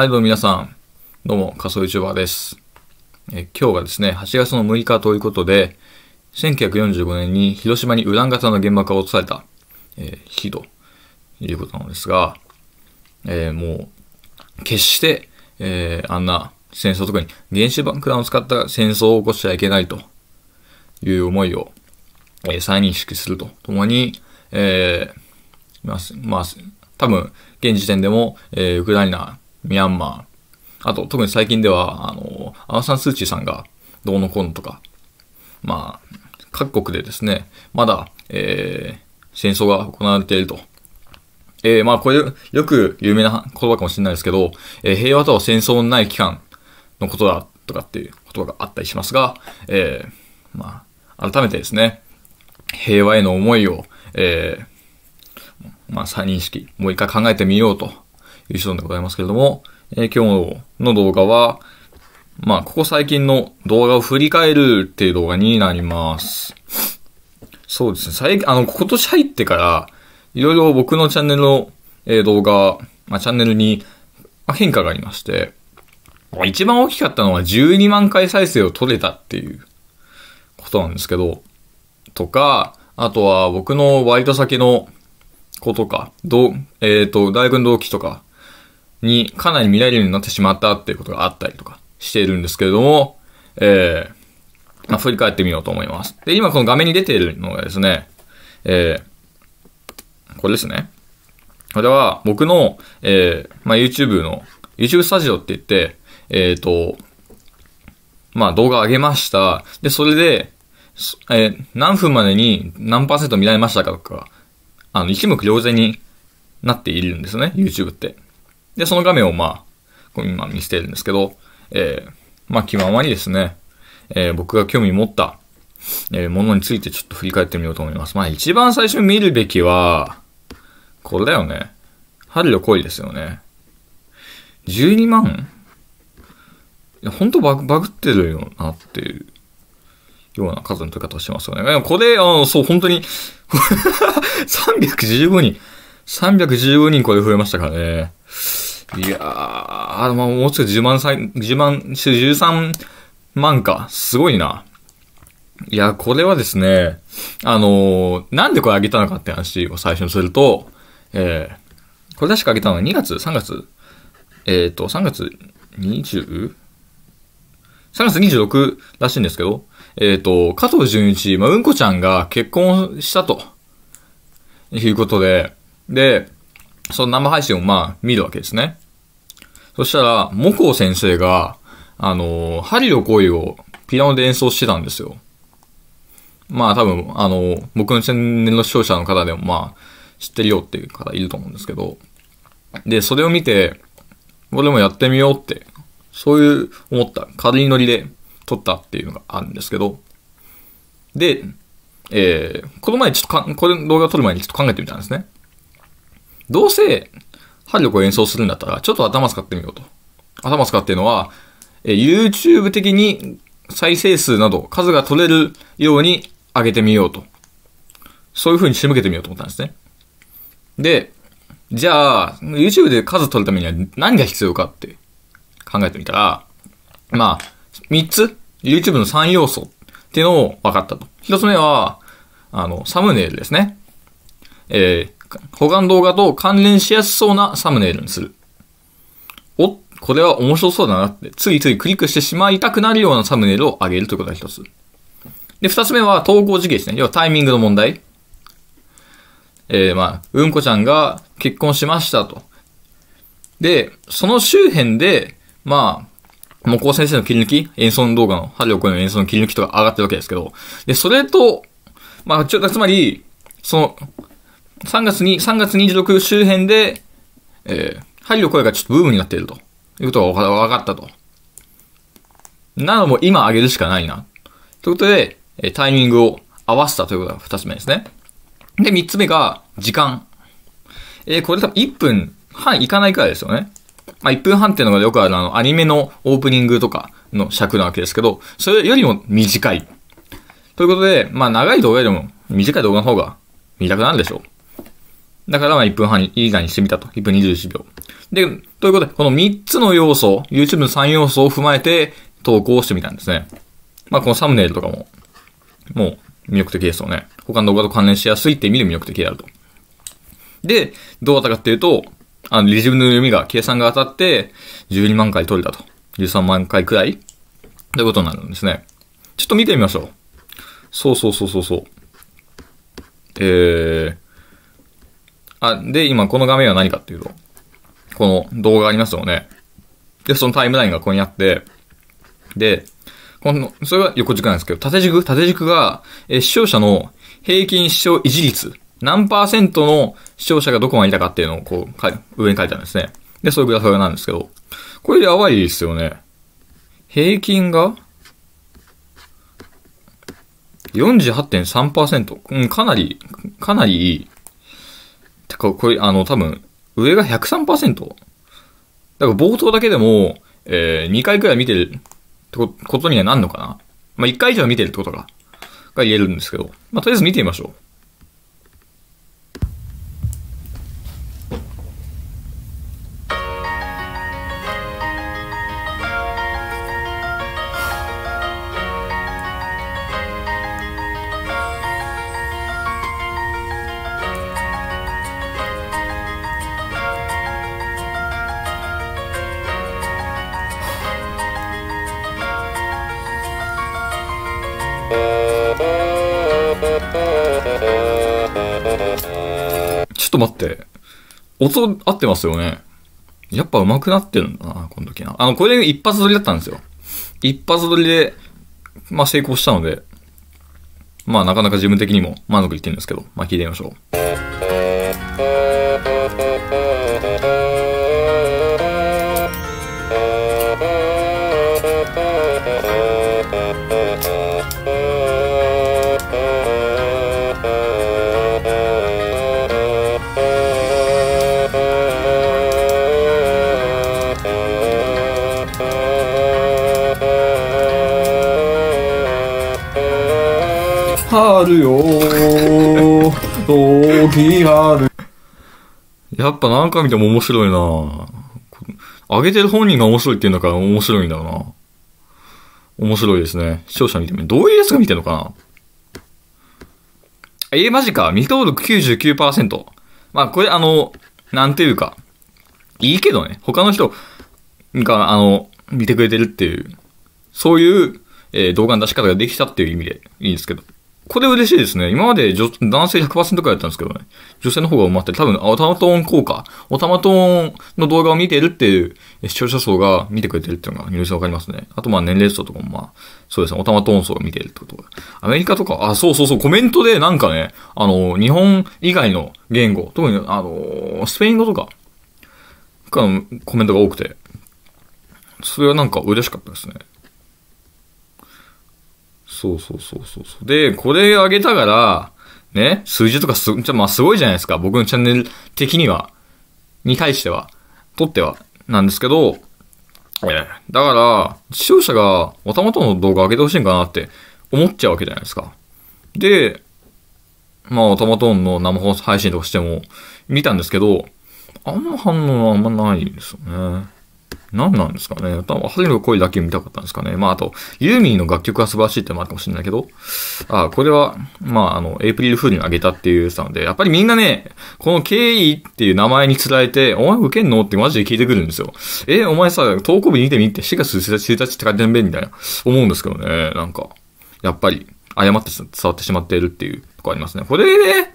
はい、どうも皆さん。どうも、仮想 YouTuber です。え今日がですね、8月の6日ということで、1945年に広島にウラン型の原爆が落とされた、えー、日ということなんですが、えー、もう、決して、えー、あんな戦争、特に原子爆弾を使った戦争を起こしちゃいけないという思いを、えー、再認識するとともに、えー、まあ、まあ、多分、現時点でも、えー、ウクライナミャンマー。あと、特に最近では、あの、アーサン・スー・チーさんがどうのこうのとか、まあ、各国でですね、まだ、えー、戦争が行われていると。えー、まあ、これ、よく有名な言葉かもしれないですけど、えー、平和とは戦争のない期間のことだとかっていう言葉があったりしますが、えー、まあ、改めてですね、平和への思いを、えー、まあ、再認識、もう一回考えてみようという人でございますけれども、えー、今日の動画は、まあ、ここ最近の動画を振り返るっていう動画になります。そうですね。最近、あの、今年入ってから、いろいろ僕のチャンネルの、えー、動画、まあ、チャンネルに、まあ、変化がありまして、一番大きかったのは12万回再生を取れたっていうことなんですけど、とか、あとは僕のバイト先の子とか、どえっ、ー、と、大学の同期とかにかなり見られるようになってしまったっていうことがあったりとかしているんですけれども、えー、まあ、振り返ってみようと思います。で、今この画面に出ているのがですね、えー、これですね。これは僕の、えー、まあ、YouTube の、YouTube スタジオって言って、えっ、ー、と、まあ、動画上げました。で、それで、えー、何分までに何パーセント見られましたかとか、あの、一目瞭然になっているんですね、YouTube って。で、その画面をまあ、今見せてるんですけど、えー、まあ、気ままにですね、えー、僕が興味持った、えー、ものについてちょっと振り返ってみようと思います。まあ、一番最初に見るべきは、これだよね。春よ恋ですよね。12万いや、ほんとバグ、バグってるよなっていう、ような数の取り方をしますよね。でもこれ、あの、そう、本当に315 人、315人これ増えましたからね。いやー、まもうすぐ10万歳、10万、13万か。すごいな。いや、これはですね、あのー、なんでこれあげたのかって話を最初にすると、えー、これ確かあげたのは2月 ?3 月えっ、ー、と、3月 20?3 月26らしいんですけど、えっ、ー、と、加藤純一、まあ、うんこちゃんが結婚したと、いうことで、で、その生配信をまあ見るわけですね。そしたら、木工先生が、あの、針の恋をピアノで演奏してたんですよ。まあ多分、あの、僕のチャンネルの視聴者の方でもまあ、知ってるよっていう方いると思うんですけど。で、それを見て、俺もやってみようって、そういう思った、軽いノリで撮ったっていうのがあるんですけど。で、えー、この前ちょっとか、これ動画撮る前にちょっと考えてみたんですね。どうせ、ハリドク演奏するんだったら、ちょっと頭使ってみようと。頭使ってるうのは、え YouTube 的に再生数など数が取れるように上げてみようと。そういう風に仕向けてみようと思ったんですね。で、じゃあ、YouTube で数取るためには何が必要かって考えてみたら、まあ、3つ、YouTube の3要素っていうのを分かったと。1つ目は、あの、サムネイルですね。えー、他の動画と関連しやすそうなサムネイルにする。お、これは面白そうだなって、ついついクリックしてしまいたくなるようなサムネイルを上げるということが一つ。で、二つ目は投稿時期ですね。要はタイミングの問題。えー、まあ、うんこちゃんが結婚しましたと。で、その周辺で、まあ、木工先生の切り抜き、演奏の動画の、春を超えの演奏の切り抜きとか上がってるわけですけど、で、それと、まあ、ちょ、つまり、その、3月に、3月26周辺で、えー、針の声がちょっとブームになっていると。いうことが分かったと。なのも今上げるしかないな。ということで、えタイミングを合わせたということが2つ目ですね。で、3つ目が、時間。えー、これ多分1分半いかないくらいですよね。まあ、1分半っていうのがよくあるあの、アニメのオープニングとかの尺なわけですけど、それよりも短い。ということで、まあ、長い動画よりも短い動画の方が見たくなるでしょう。だからまあ1分半以内にしてみたと。1分21秒。で、ということで、この3つの要素、YouTube の3要素を踏まえて投稿してみたんですね。まあこのサムネイルとかも、もう魅力的ですよね。他の動画と関連しやすいって意味で魅力的であると。で、どうだったかっていうと、あの、リジムの読みが、計算が当たって、12万回取れたと。13万回くらいということになるんですね。ちょっと見てみましょう。そうそうそうそうそう。えー、あ、で、今この画面は何かっていうと、この動画ありますよね。で、そのタイムラインがここにあって、で、この、それは横軸なんですけど、縦軸縦軸が、え視聴者の平均視聴維持率、何パーセントの視聴者がどこまでいたかっていうのをこう、か上に書いてあるんですね。で、そういうグラフなんですけど、これやばいですよね。平均が48.3%。うん、かなり、かなりいいてか、これ、あの、多分、上が103%。だから冒頭だけでも、えー、2回くらい見てるってことにはなんのかな。まあ、1回以上見てるってことが、が言えるんですけど、まあ、とりあえず見てみましょう。音合ってますよね。やっぱ上手くなってるんだな、この時な。あの、これで一発撮りだったんですよ。一発撮りで、まあ成功したので、まあなかなか自分的にも満足いってるんですけど、まあ聞いてみましょう。よ時あるやっぱ何回見ても面白いな上げてる本人が面白いって言うんだから面白いんだろうな。面白いですね。視聴者見てみる。どういうやつが見てんのかなえー、マジか。未登録99%。まあ、これあの、なんていうか、いいけどね。他の人が、あの、見てくれてるっていう、そういう、えー、動画の出し方ができたっていう意味でいいんですけど。これ嬉しいですね。今まで女男性100%くらいだったんですけどね。女性の方が埋まってる。多分、オタマトーン効果。オタマトーンの動画を見てるっていう視聴者層が見てくれてるっていうのが、許しわかりますね。あと、まあ、年齢層とかも、まあ、そうですね。オタマトーン層が見てるってことアメリカとか、あ、そうそうそう、コメントでなんかね、あの、日本以外の言語、特に、あの、スペイン語とか、かのコメントが多くて、それはなんか嬉しかったですね。そうそうそうそう。で、これ上げたから、ね、数字とかす、まあすごいじゃないですか。僕のチャンネル的には、に対しては、とっては、なんですけど、えだから、視聴者が、おたまとの動画上げてほしいんかなって思っちゃうわけじゃないですか。で、まあ、タたまーンの生放送配信とかしても見たんですけど、あんま反応はあんまないですよね。何なんですかね。多分、ハセの声だけ見たかったんですかね。まあ、あと、ユーミンの楽曲が素晴らしいってもあるかもしれないけど、あこれは、まあ、あの、エイプリルフールにあげたっていうさんで、やっぱりみんなね、この経緯っていう名前に伝られて、お前受けんのってマジで聞いてくるんですよ。え、お前さ、投稿日見てみて、4月1日って書いてんべみたいな、思うんですけどね。なんか、やっぱり、誤って伝わってしまっているっていうとこありますね。これで、ね、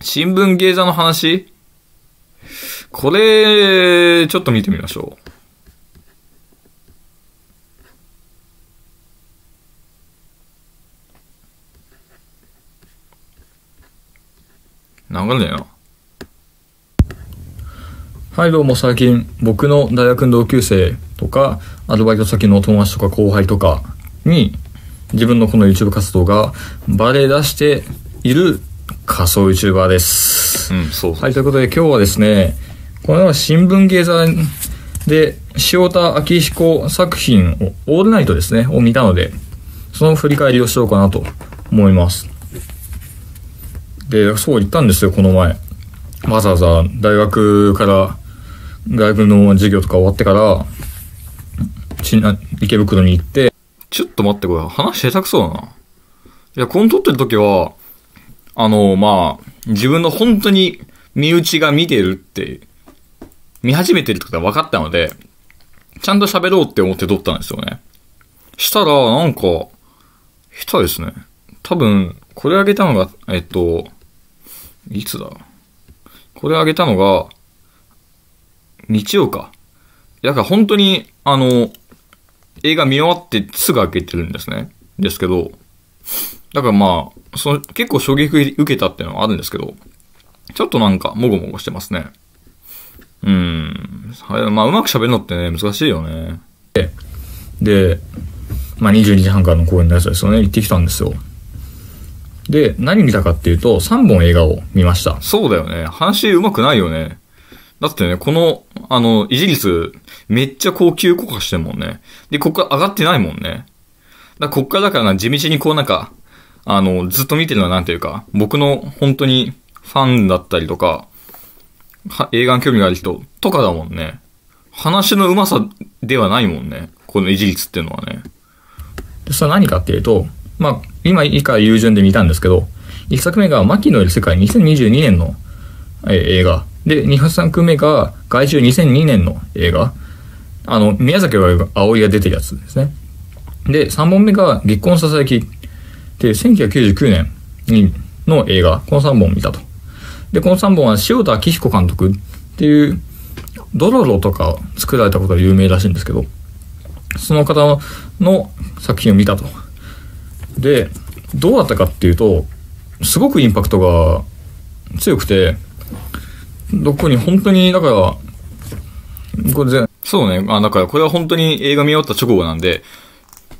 新聞芸座の話これ、ちょっと見てみましょう。なんかねえな。はい、どうも最近、僕の大学の同級生とか、アルバイト先の友達とか後輩とかに、自分のこの YouTube 活動がバレ出している仮想 YouTuber です。うん、そうそうそうはい、ということで今日はですね、この新聞芸座で、塩田昭彦作品を、オールナイトですね、を見たので、その振り返りをしようかなと思います。で、そう言ったんですよ、この前。わざわざ大学から、外部の授業とか終わってから、ちな、池袋に行って、ちょっと待って、これ、話下手くそだな。いや、この撮ってる時は、あの、まあ、自分の本当に身内が見てるって見始めてるってことは分かったので、ちゃんと喋ろうって思って撮ったんですよね。したら、なんか、下手ですね。多分、これあげたのが、えっと、いつだこれあげたのが、日曜か。だから本当に、あの、映画見終わってすぐ開けてるんですね。ですけど、だからまあ、その結構衝撃受けたっていうのはあるんですけど、ちょっとなんかもごもごしてますね。うん。まあ、うまく喋るのってね、難しいよね。で、まあ、22時半からの公演のやつですよね、行ってきたんですよ。で、何見たかっていうと、3本映画を見ました。そうだよね。話うまくないよね。だってね、この、あの、維持率、めっちゃ高級硬化してるもんね。で、ここから上がってないもんね。だこっからだから地道にこうなんか、あの、ずっと見てるのはなんていうか、僕の本当にファンだったりとか、映画に興味がある人とかだもんね。話のうまさではないもんね。この維持率っていうのはね。で、それは何かっていうと、まあ、今以下優順で見たんですけど、1作目が牧野いる世界2022年の、えー、映画。で、2作目が外周2002年の映画。あの、宮崎葵が出てるやつですね。で、3本目が結婚ささやき。で、1999年にの映画。この3本見たと。で、この3本は塩田明彦監督っていう、ドロロとか作られたことが有名らしいんですけど、その方の作品を見たと。で、どうだったかっていうと、すごくインパクトが強くて、どこに本当に、だから、これ全、そうね、あ、だからこれは本当に映画見終わった直後なんで、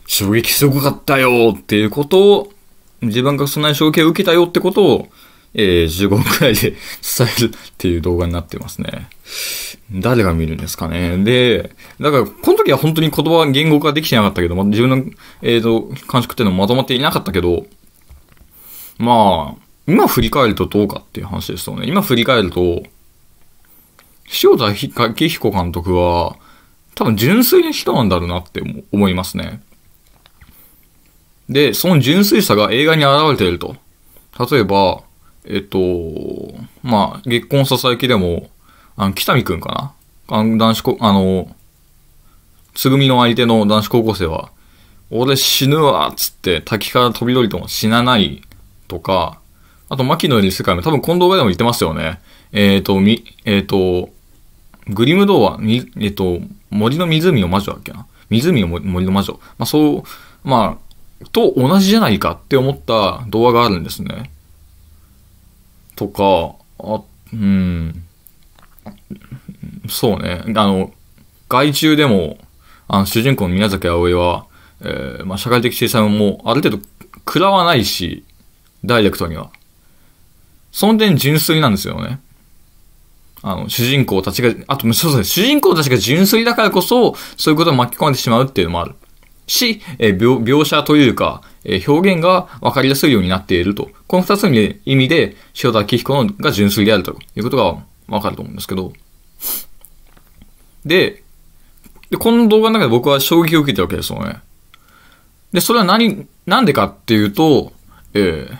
衝撃すごかったよっていうことを、自分がそんなに衝撃を受けたよってことを、えー、15分くらいで 伝えるっていう動画になってますね。誰が見るんですかね。で、だから、この時は本当に言葉は言語化できてなかったけど、ま、自分の、えーと、感触っていうのまとまっていなかったけど、まあ、今振り返るとどうかっていう話ですよね。今振り返ると、塩田ひ彦監督は、多分純粋な人なんだろうなって思いますね。で、その純粋さが映画に現れていると。例えば、えっと、まあ、結婚ささやきでも、あの、北見くんかなあの、男子こ、あの、つぐみの相手の男子高校生は、俺死ぬわっつって滝から飛び降りても死なないとか、あと、牧野より世界も多分近藤がでも言ってますよね。えっ、ー、と、み、えっ、ー、と、グリム童話、み、えっ、ー、と、森の湖の魔女だっけな湖の森の魔女。まあ、そう、まあ、と同じじゃないかって思った童話があるんですね。とか、あ、うん。そうね。あの、外中でも、あの、主人公の宮崎葵は、えー、まあ、社会的制裁もある程度食らわないし、ダイレクトには。その点純粋なんですよね。あの、主人公たちが、あと、そうですね、主人公たちが純粋だからこそ、そういうことを巻き込んでしまうっていうのもある。し、え描写というか、え表現が分かりやすいようになっていると。この二つの意味で、塩田明彦のが純粋であるということが分かると思うんですけど。で、でこの動画の中で僕は衝撃を受けてるわけですよね。で、それは何、なんでかっていうと、えー、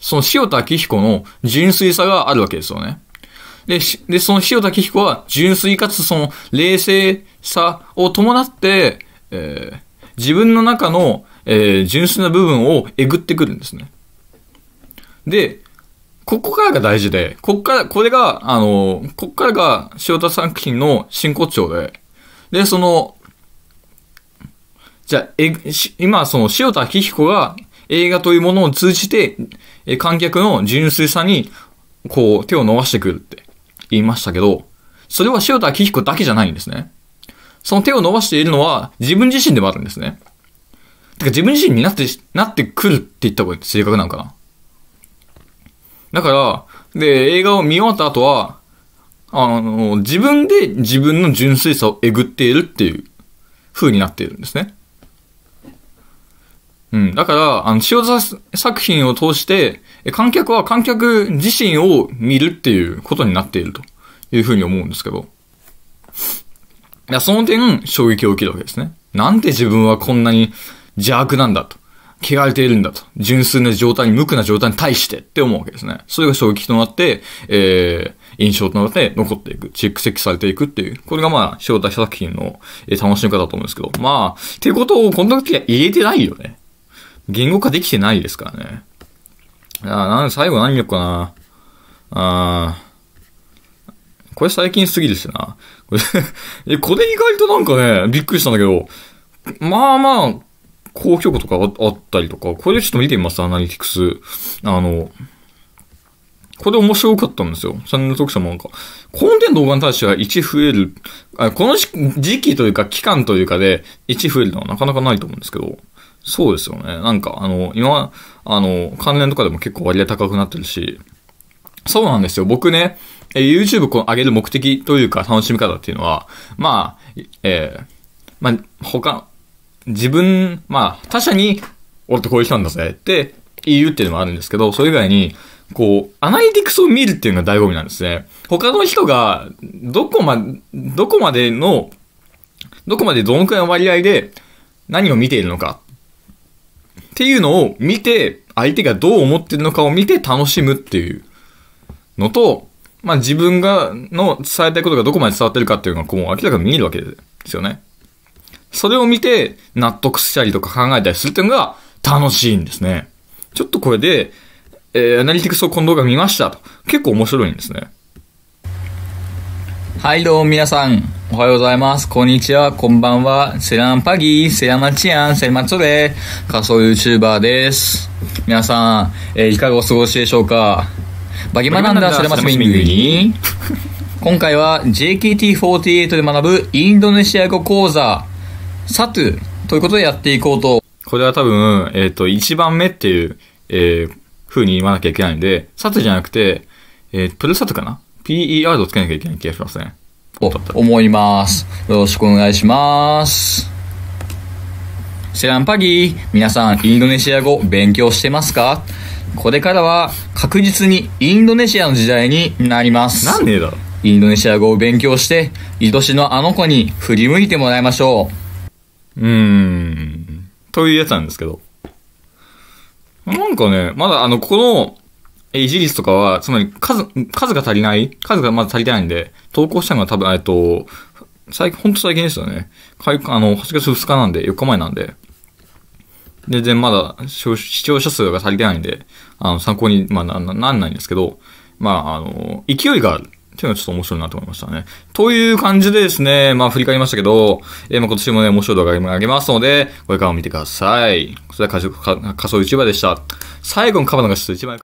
その塩田明彦の純粋さがあるわけですよね。で、でその塩田明彦は純粋かつその冷静さを伴って、えー、自分の中の、えー、純粋な部分をえぐってくるんですね。で、ここからが大事で、ここから、これが、あの、ここからが塩田作品の真骨頂で、で、その、じゃえ、今、その塩田明彦が映画というものを通じて、え観客の純粋さに、こう、手を伸ばしてくるって言いましたけど、それは塩田明彦だけじゃないんですね。その手を伸ばしているのは自分自身でもあるんですね。てか自分自身になって、なってくるって言った方が正確なのかな。だから、で、映画を見終わった後は、あの、自分で自分の純粋さをえぐっているっていう風になっているんですね。うん。だから、あの、塩田作品を通して、観客は観客自身を見るっていうことになっているという風に思うんですけど。や、その点、衝撃を受けるわけですね。なんで自分はこんなに邪悪なんだと。汚れているんだと。純粋な状態に、無垢な状態に対してって思うわけですね。それが衝撃となって、えー、印象となって残っていく。チェックックされていくっていう。これがまあ、招待作品の、え楽しみ方だと思うんですけど。まあ、ってことをこの時は言えてないよね。言語化できてないですからね。ああ、なん、で最後何言おうかな。ああ。これ最近すぎですよな。え、これ意外となんかね、びっくりしたんだけど、まあまあ、高評価とかあったりとか、これちょっと見てみます、アナリティクス。あの、これ面白かったんですよ。チャンネル特者もなんか、コンテンツ動画に対しては1増える、あこの時期というか期間というかで1増えるのはなかなかないと思うんですけど、そうですよね。なんか、あの、今、あの、関連とかでも結構割合高くなってるし、そうなんですよ。僕ね、え YouTube こ上げる目的というか楽しみ方っていうのは、まあ、えー、まあ、他、自分、まあ、他者に、俺ってこういう人なんだぜって言うっていうのもあるんですけど、それ以外に、こう、アナリティクスを見るっていうのが醍醐味なんですね。他の人が、どこま、どこまでの、どこまでどのくらいの割合で何を見ているのかっていうのを見て、相手がどう思ってるのかを見て楽しむっていうのと、まあ自分が、の伝えたいことがどこまで伝わってるかっていうのがこう明らかに見えるわけですよね。それを見て納得したりとか考えたりするっていうのが楽しいんですね。ちょっとこれで、えー、アナリティクスをこの動画見ましたと。結構面白いんですね。はいどうも皆さん、おはようございます。こんにちは、こんばんは。セランパギー、セラマチアン、セラマツレ、仮想 YouTuber です。皆さん、えー、いかがお過ごしでしょうかバギマなんだ、それマスミングに。今回は JKT48 で学ぶインドネシア語講座、サトゥということでやっていこうと。これは多分、えっ、ー、と、1番目っていう、えー、風に言わなきゃいけないんで、サトゥじゃなくて、えー、プルサトゥかな ?PER をつけなきゃいけない気がしますね。と思います。よろしくお願いします。セランパギー、皆さん、インドネシア語勉強してますかこれからは確実にインドネシアの時代になりますなんでだろインドネシア語を勉強して愛しのあの子に振り向いてもらいましょううーんというやつなんですけどなんかねまだあのこのイギリスとかは、つまり数、数が足りない数がまだ足りてないんで、投稿したのは多分、えっと、最近、ほんと最近ですよね。あの、8月2日なんで、4日前なんで。全然まだ視聴者数が足りてないんで、あの、参考に、まあ、な、なんないんですけど、まあ、あの、勢いがある。っていうのはちょっと面白いなと思いましたね。という感じでですね、まあ振り返りましたけど、えー、まあ今年もね、面白い動画あげますので、これからも見てください。それでは仮想、仮想 YouTuber でした。最後のカバのが質一番